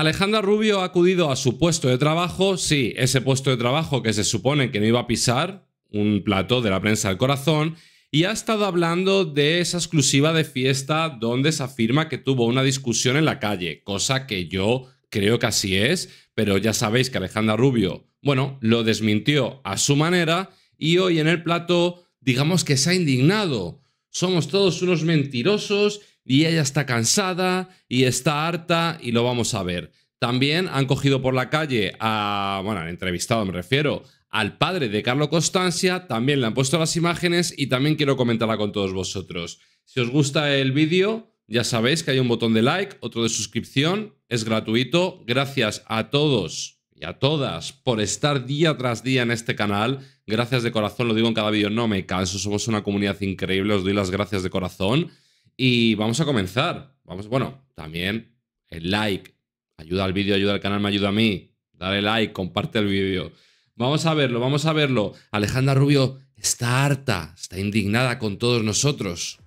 Alejandra Rubio ha acudido a su puesto de trabajo, sí, ese puesto de trabajo que se supone que no iba a pisar, un plato de la prensa al corazón, y ha estado hablando de esa exclusiva de fiesta donde se afirma que tuvo una discusión en la calle, cosa que yo creo que así es, pero ya sabéis que Alejandra Rubio, bueno, lo desmintió a su manera y hoy en el plato, digamos que se ha indignado. Somos todos unos mentirosos y ella está cansada y está harta y lo vamos a ver. También han cogido por la calle a, bueno, han entrevistado, me refiero, al padre de Carlo Constancia, también le han puesto las imágenes y también quiero comentarla con todos vosotros. Si os gusta el vídeo, ya sabéis que hay un botón de like, otro de suscripción, es gratuito. Gracias a todos y a todas por estar día tras día en este canal. Gracias de corazón, lo digo en cada vídeo, no me canso, somos una comunidad increíble, os doy las gracias de corazón. Y vamos a comenzar. Vamos, bueno, también el like. Ayuda al vídeo, ayuda al canal, me ayuda a mí. Dale like, comparte el vídeo. Vamos a verlo, vamos a verlo. Alejandra Rubio está harta, está indignada con todos nosotros.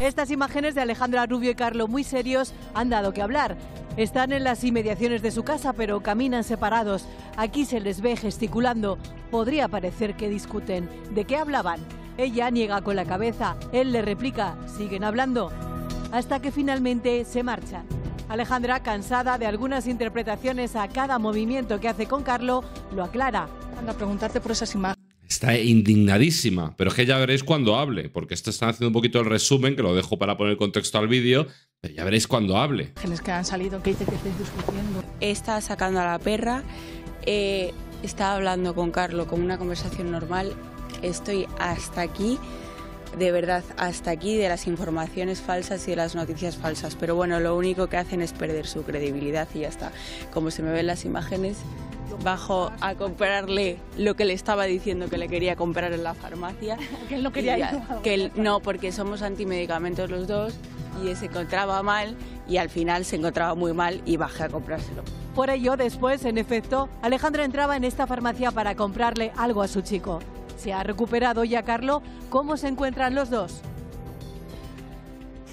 Estas imágenes de Alejandra Rubio y Carlos muy serios han dado que hablar. Están en las inmediaciones de su casa, pero caminan separados. Aquí se les ve gesticulando. Podría parecer que discuten. ¿De qué hablaban? Ella niega con la cabeza, él le replica, siguen hablando, hasta que finalmente se marchan. Alejandra, cansada de algunas interpretaciones a cada movimiento que hace con Carlo, lo aclara. preguntarte por esas imágenes. Está indignadísima, pero es que ya veréis cuando hable, porque esto está haciendo un poquito el resumen, que lo dejo para poner contexto al vídeo, pero ya veréis cuando hable. que han salido, que discutiendo. Está sacando a la perra, eh, está hablando con Carlo como una conversación normal Estoy hasta aquí, de verdad, hasta aquí de las informaciones falsas y de las noticias falsas. Pero bueno, lo único que hacen es perder su credibilidad y ya está. Como se me ven las imágenes, bajo a comprarle lo que le estaba diciendo que le quería comprar en la farmacia. que él no quería ya? Que él, no, porque somos antimedicamentos los dos y se encontraba mal y al final se encontraba muy mal y bajé a comprárselo. Por ello, después, en efecto, Alejandro entraba en esta farmacia para comprarle algo a su chico se ha recuperado ya, Carlo. ¿Cómo se encuentran los dos?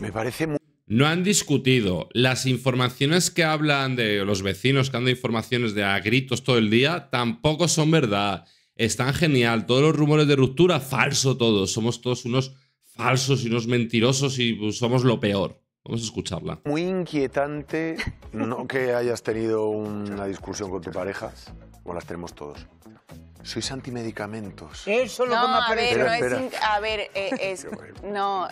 Me parece No han discutido. Las informaciones que hablan de los vecinos que han dado informaciones de a gritos todo el día tampoco son verdad. Están genial. Todos los rumores de ruptura, falso todo. Somos todos unos falsos y unos mentirosos y somos lo peor. Vamos a escucharla. Muy inquietante no que hayas tenido una discusión con tu pareja, o las tenemos todos. Sois antimedicamentos. Eso es lo que me ha A ver, a ver eh, no,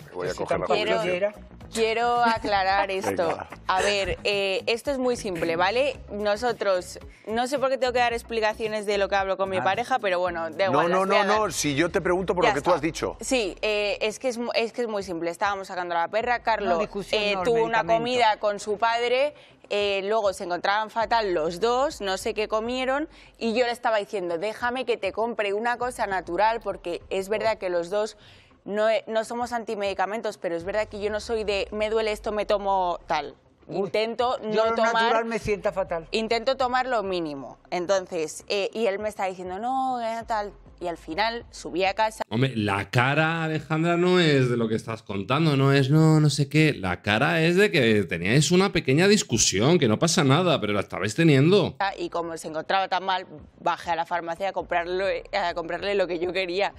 quiero quiero aclarar esto. A ver, eh, esto es muy simple, ¿vale? Nosotros, no sé por qué tengo que dar explicaciones de lo que hablo con mi ah. pareja, pero bueno, de igual. No, no, no, no, si yo te pregunto por lo que tú has dicho. Sí, eh, es, que es, es, que es muy simple. Estábamos sacando a la perra, Carlos eh, tuvo una comida con su padre, luego se encontraban fatal los dos, no sé qué comieron, y yo le estaba diciendo, déjame que te compre una cosa natural, porque es verdad oh. que los dos eh, no, somos antimedicamentos, pero es verdad que yo no soy de me duele esto, me tomo tal intento no tomar me sienta fatal intento tomar lo mínimo entonces eh, y él me está diciendo no eh, tal y al final subí a casa hombre la cara Alejandra no es de lo que estás contando no es no no sé qué la cara es de que teníais una pequeña discusión que no pasa nada pero la estabais teniendo y como se encontraba tan mal bajé a la farmacia a comprarle a comprarle lo que yo quería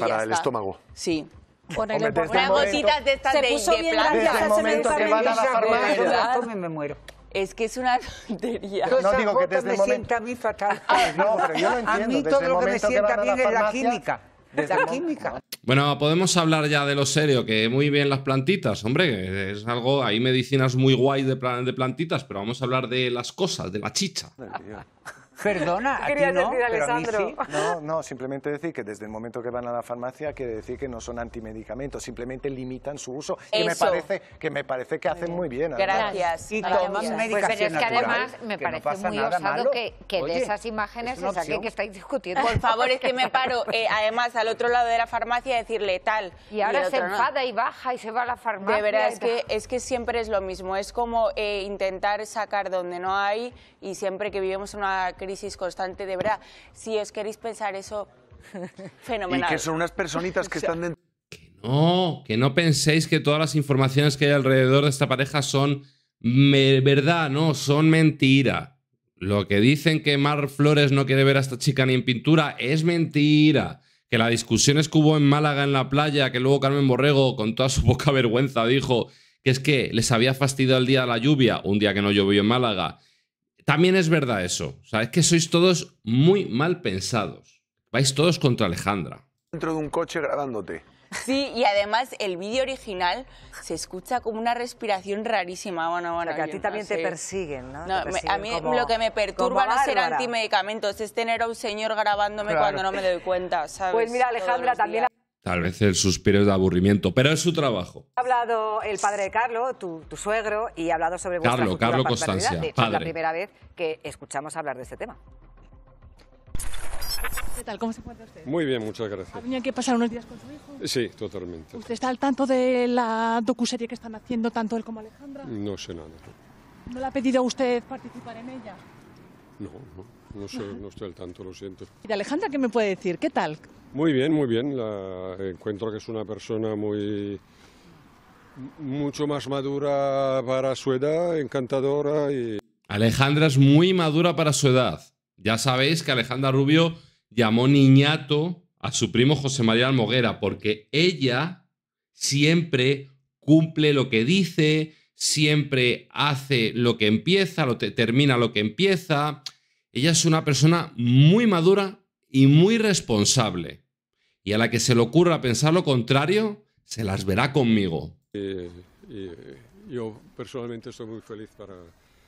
para el estómago sí Ponele por unas gotitas de estas se de, puso de bien planta. Desde el momento que van a la farmacia. me muero. Es que es una tontería. no digo que desde me sienta a mí fatal. Ah, no, pero yo lo entiendo. A mí todo lo que me sienta bien es la química. Desde la química. Bueno, podemos hablar ya de lo serio, que muy bien las plantitas, hombre, es algo, hay medicinas muy guay de, de plantitas, pero vamos a hablar de las cosas, de la chicha. Perdona, ¿a ti no? Sí. No, no, simplemente decir que desde el momento que van a la farmacia quiere decir que no son antimedicamentos, simplemente limitan su uso. Y me parece que, me parece que hacen muy bien. Gracias. Y toman medicación Pero pues es que además me parece muy osado que, de esas imágenes es se saque que estáis discutiendo. Por favor, es que me paro, eh, además, al otro lado de la farmacia decirle tal. Y ahora y se enfada y baja y se va a la farmacia. De verdad, es que, es que siempre es lo mismo. Es como eh, intentar sacar donde no hay y siempre que vivimos una crisis constante de verdad. Si os queréis pensar eso, fenomenal. Y que son unas personitas que están dentro. no, que no penséis que todas las informaciones que hay alrededor de esta pareja son verdad, no, son mentira. Lo que dicen que Mar Flores no quiere ver a esta chica ni en pintura es mentira. Que las discusiones que hubo en Málaga en la playa, que luego Carmen Borrego, con toda su poca vergüenza, dijo que es que les había fastidiado el día de la lluvia, un día que no llovió en Málaga, también es verdad eso. O que sois todos muy mal pensados. Vais todos contra Alejandra. Dentro de un coche grabándote. Sí, y además el vídeo original se escucha como una respiración rarísima. Bueno, bueno, que a ti también te persiguen, ¿no? a mí lo que me perturba no ser antimedicamentos, es tener a un señor grabándome cuando no me doy cuenta, ¿sabes? Pues mira, Alejandra, también... Tal vez el suspiro es de aburrimiento, pero es su trabajo. Ha hablado el padre de Carlos, tu, suegro, y ha hablado sobre vuestra Carlos, Carlos Constancia, padre. es la primera vez que escuchamos hablar de este tema. ¿Qué tal? ¿Cómo se encuentra usted? Muy bien, muchas gracias. ¿Ha que pasar unos días con su hijo? Sí, totalmente. ¿Usted está al tanto de la docuserie que están haciendo tanto él como Alejandra? No sé nada. ¿No le ha pedido a usted participar en ella? No, no no, estoy al tanto, lo siento. ¿Y Alejandra qué me puede decir? ¿Qué tal? Muy bien, muy bien. La, encuentro que es una persona muy mucho más madura para su edad, encantadora y... Alejandra es muy madura para su edad. Ya sabéis que Alejandra Rubio llamó niñato a su primo José María Almoguera porque ella siempre cumple lo que dice, siempre hace lo que empieza, lo termina lo que empieza, ella es una persona muy madura y muy responsable. Y a la que se le ocurra pensar lo contrario, se las verá conmigo. yo personalmente estoy muy feliz para...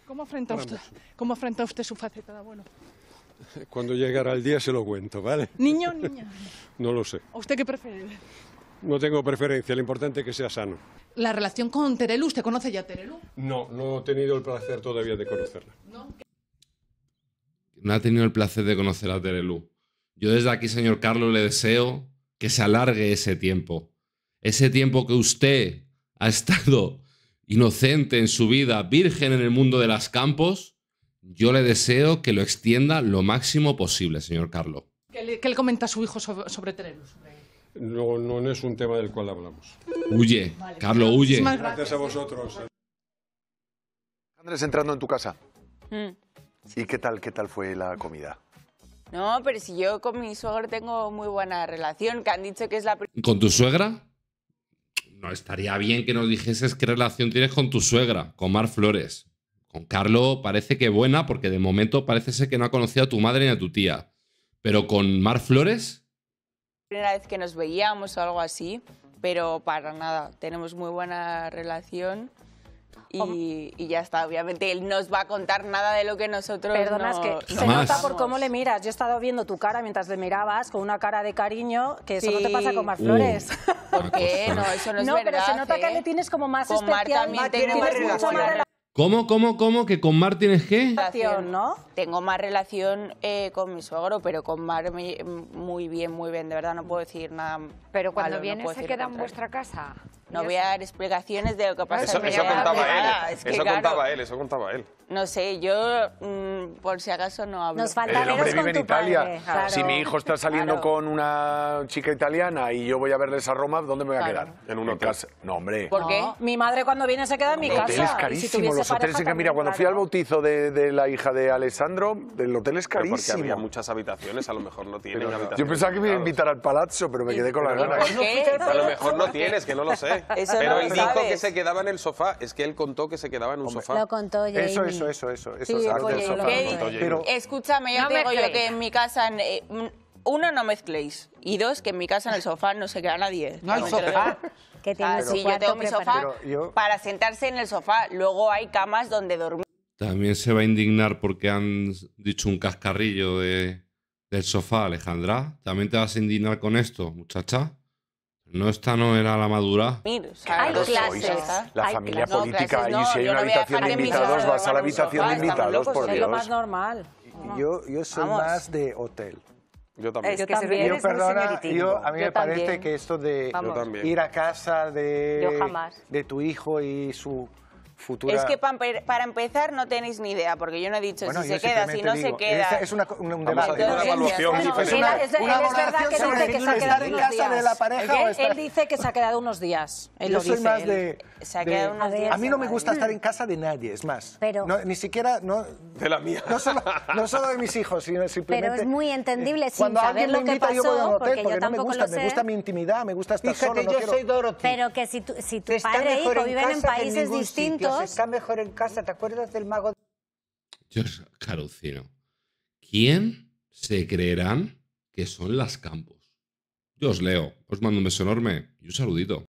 ¿Cómo afrenta, usted, ¿Cómo usted su faceta bueno Cuando llegará el día se lo cuento, ¿vale? ¿Niño o niña? no lo sé. usted qué prefiere? No tengo preferencia, lo importante es que sea sano. ¿La relación con Terelu? ¿Usted conoce ya a Terelu? No, no he tenido el placer todavía de conocerla. ¿No? no ha tenido el placer de conocer a Terelu. Yo desde aquí, señor Carlos, le deseo que se alargue ese tiempo. Ese tiempo que usted ha estado inocente en su vida, virgen en el mundo de las campos, yo le deseo que lo extienda lo máximo posible, señor Carlos. ¿Qué le, comenta su hijo sobre, Terelu? No, no es un tema del cual hablamos. Huye, Carlos, huye. Gracias. gracias a vosotros. Eh. Andrés entrando en tu casa. Mm. ¿Y qué tal, qué tal fue la comida? No, pero si yo con mi suegra tengo muy buena relación, que han dicho que es la... ¿Con tu suegra? No estaría bien que nos dijeses qué relación tienes con tu suegra, con Mar Flores. Con Carlo parece que buena, porque de momento parece ser que no ha conocido a tu madre ni a tu tía. Pero con Mar Flores... Primera vez que nos veíamos o algo así, pero para nada. Tenemos muy buena relación. Y, ya está, obviamente él no va a contar nada de lo que nosotros Perdona, es que se nota por cómo le miras. Yo he estado viendo tu cara mientras le mirabas con una cara de cariño que eso no te pasa con más flores. Uh, ¿Por qué? No, eso no es verdad. No, pero se nota que ¿eh? le tienes como más con cómo, cómo? ¿Que con Mar tienes qué? Relación, ¿no? Tengo más relación eh, con mi suegro, pero con Mar muy bien, muy bien. De verdad, no puedo decir nada. Pero cuando viene, ¿se queda en vuestra casa? No voy a dar explicaciones de lo que pasa. Eso, contaba él. eso contaba él, eso contaba él. No sé, yo mm, por si acaso no hablo. Nos falta eh, El hombre vive en Italia. Si mi hijo está saliendo con una chica italiana y yo voy a verles a Roma, ¿dónde me voy a quedar? En un hotel. No, hombre. ¿Por qué? Mi madre cuando viene se queda en mi casa. El hotel es carísimo. los hoteles en Mira, cuando fui al bautizo de, la hija de Alessandro, el hotel es carísimo. porque había muchas habitaciones, a lo mejor no tienen habitaciones. Yo pensaba que me iba a invitar al palazzo, pero me quedé con la gana. A lo mejor no tienes, que no lo sé. Pero él dijo que se quedaba en el sofá. Es que él contó que se quedaba en un sofá. Lo contó Eso, eso, eso, eso. eso sofá. Escúchame, yo digo yo que en mi casa... Eh, uno, no mezcléis. Y dos, que en mi casa en el sofá no se queda nadie. No hay sofá. Que tiene ah, tengo mi sofá para sentarse en el sofá. Luego hay camas donde dormir. También se va a indignar porque han dicho un cascarrillo del sofá, Alejandra. ¿También te vas a indignar con esto, muchacha? No, esta no era la madura. Hay clases. La familia política, ahí si hay una habitación de invitados, vas a la habitación de invitados, por Dios. Es lo más normal. Yo, yo soy más de hotel. Yo también. yo también. a mí me parece que esto de ir a casa de, de tu hijo y su es que para empezar no tenéis ni idea, porque yo no he dicho si se queda, si no se queda. Es una, un, debate. una evaluación es, verdad que dice que se ha quedado unos días. De la pareja, él, dice que se ha quedado unos días. Él yo lo soy dice, más de... A mí no me gusta estar en casa de nadie, es más. Pero, ni siquiera... No, de la mía. No solo, de mis hijos, sino simplemente... Pero es muy entendible sin Cuando saber lo que pasó, porque yo tampoco lo sé. Me gusta mi intimidad, me gusta estar solo. yo soy Dorothy. Pero que si tu padre e hijo viven en países distintos está mejor en casa. ¿Te acuerdas del mago? Yo carucino. ¿Quién se creerán que son las campos? Yo os leo, os mando un beso enorme y un saludito.